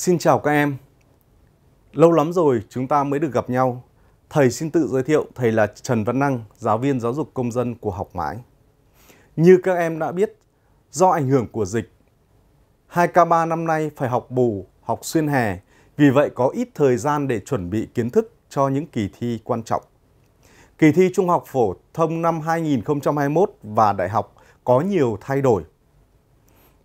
Xin chào các em. Lâu lắm rồi chúng ta mới được gặp nhau. Thầy xin tự giới thiệu, thầy là Trần Văn Năng, giáo viên giáo dục công dân của học mãi. Như các em đã biết, do ảnh hưởng của dịch, 2K3 năm nay phải học bù, học xuyên hè, vì vậy có ít thời gian để chuẩn bị kiến thức cho những kỳ thi quan trọng. Kỳ thi Trung học phổ thông năm 2021 và đại học có nhiều thay đổi.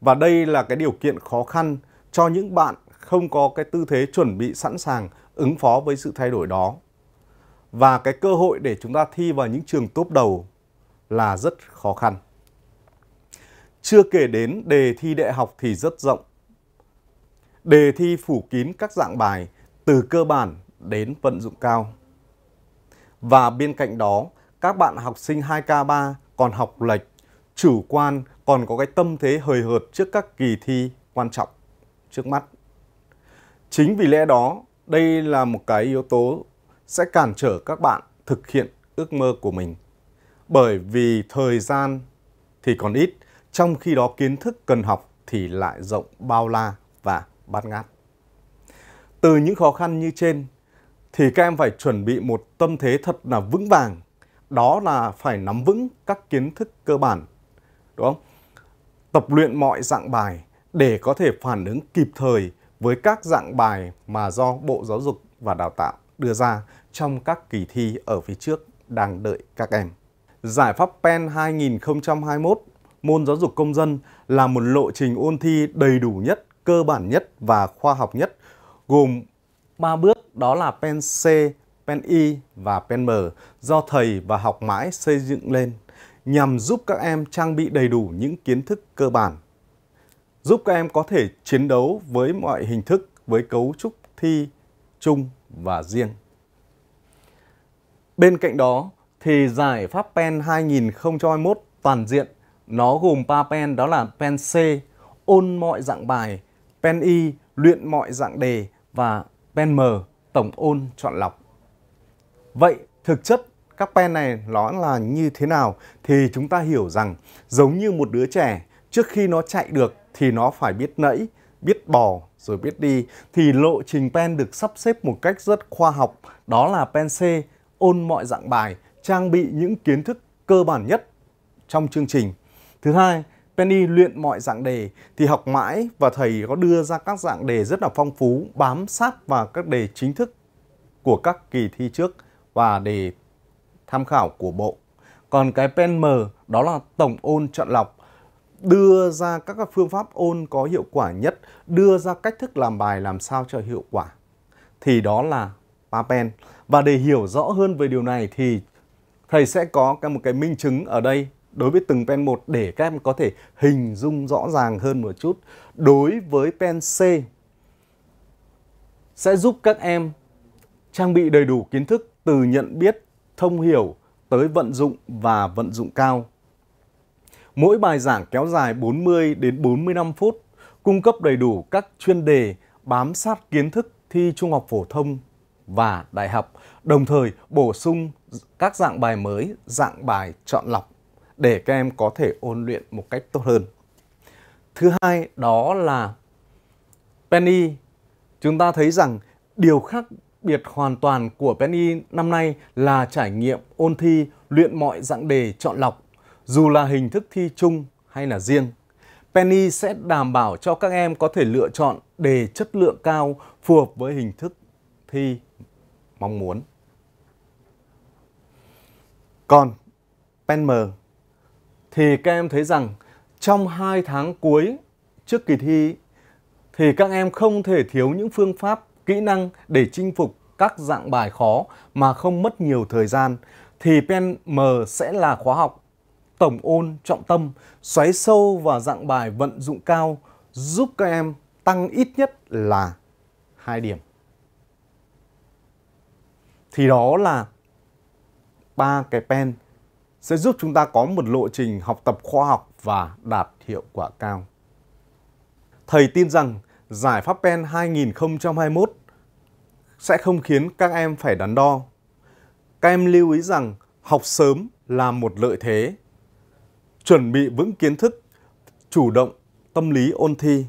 Và đây là cái điều kiện khó khăn cho những bạn không có cái tư thế chuẩn bị sẵn sàng ứng phó với sự thay đổi đó. Và cái cơ hội để chúng ta thi vào những trường top đầu là rất khó khăn. Chưa kể đến đề thi đại học thì rất rộng. Đề thi phủ kín các dạng bài từ cơ bản đến vận dụng cao. Và bên cạnh đó, các bạn học sinh 2K3 còn học lệch, chủ quan còn có cái tâm thế hời hợt trước các kỳ thi quan trọng trước mắt. Chính vì lẽ đó, đây là một cái yếu tố sẽ cản trở các bạn thực hiện ước mơ của mình. Bởi vì thời gian thì còn ít, trong khi đó kiến thức cần học thì lại rộng bao la và bát ngát. Từ những khó khăn như trên thì các em phải chuẩn bị một tâm thế thật là vững vàng, đó là phải nắm vững các kiến thức cơ bản, đúng không? Tập luyện mọi dạng bài để có thể phản ứng kịp thời với các dạng bài mà do Bộ Giáo dục và Đào tạo đưa ra trong các kỳ thi ở phía trước đang đợi các em. Giải pháp PEN 2021 môn giáo dục công dân là một lộ trình ôn thi đầy đủ nhất, cơ bản nhất và khoa học nhất, gồm 3 bước đó là PEN C, PEN I và PEN M do thầy và học mãi xây dựng lên nhằm giúp các em trang bị đầy đủ những kiến thức cơ bản giúp các em có thể chiến đấu với mọi hình thức với cấu trúc thi chung và riêng. Bên cạnh đó thì giải pháp PEN 2021 toàn diện nó gồm 3 PEN đó là PEN C ôn mọi dạng bài, PEN Y luyện mọi dạng đề và PEN M tổng ôn chọn lọc. Vậy thực chất các pen này nó là như thế nào thì chúng ta hiểu rằng giống như một đứa trẻ trước khi nó chạy được thì nó phải biết nẫy, biết bò rồi biết đi thì lộ trình pen được sắp xếp một cách rất khoa học đó là pen C ôn mọi dạng bài trang bị những kiến thức cơ bản nhất trong chương trình thứ hai Penny luyện mọi dạng đề thì học mãi và thầy có đưa ra các dạng đề rất là phong phú bám sát vào các đề chính thức của các kỳ thi trước và đề tham khảo của bộ còn cái pen M đó là tổng ôn chọn lọc đưa ra các phương pháp ôn có hiệu quả nhất, đưa ra cách thức làm bài làm sao cho hiệu quả. Thì đó là PAPEN. Và để hiểu rõ hơn về điều này thì thầy sẽ có một cái minh chứng ở đây đối với từng pen một để các em có thể hình dung rõ ràng hơn một chút. Đối với pen C sẽ giúp các em trang bị đầy đủ kiến thức từ nhận biết, thông hiểu tới vận dụng và vận dụng cao Mỗi bài giảng kéo dài 40 đến 45 phút, cung cấp đầy đủ các chuyên đề bám sát kiến thức thi trung học phổ thông và đại học, đồng thời bổ sung các dạng bài mới, dạng bài chọn lọc để các em có thể ôn luyện một cách tốt hơn. Thứ hai đó là Penny. Chúng ta thấy rằng điều khác biệt hoàn toàn của Penny năm nay là trải nghiệm ôn thi luyện mọi dạng đề chọn lọc dù là hình thức thi chung hay là riêng, Penny sẽ đảm bảo cho các em có thể lựa chọn đề chất lượng cao phù hợp với hình thức thi mong muốn. Còn PenM thì các em thấy rằng trong 2 tháng cuối trước kỳ thi thì các em không thể thiếu những phương pháp, kỹ năng để chinh phục các dạng bài khó mà không mất nhiều thời gian thì PenM sẽ là khóa học tổng ôn trọng tâm, xoáy sâu và dạng bài vận dụng cao giúp các em tăng ít nhất là 2 điểm. Thì đó là ba cái pen sẽ giúp chúng ta có một lộ trình học tập khoa học và đạt hiệu quả cao. Thầy tin rằng giải pháp pen 2021 sẽ không khiến các em phải đắn đo. Các em lưu ý rằng học sớm là một lợi thế chuẩn bị vững kiến thức, chủ động, tâm lý ôn thi.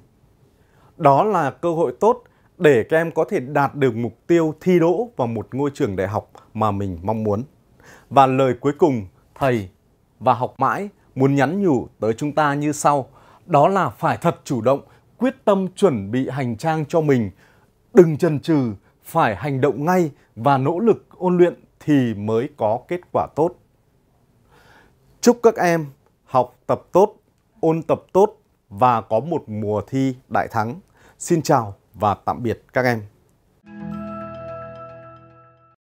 Đó là cơ hội tốt để các em có thể đạt được mục tiêu thi đỗ vào một ngôi trường đại học mà mình mong muốn. Và lời cuối cùng, thầy và học mãi muốn nhắn nhủ tới chúng ta như sau. Đó là phải thật chủ động, quyết tâm chuẩn bị hành trang cho mình. Đừng chần chừ, phải hành động ngay và nỗ lực ôn luyện thì mới có kết quả tốt. Chúc các em học tập tốt, ôn tập tốt và có một mùa thi đại thắng. Xin chào và tạm biệt các em.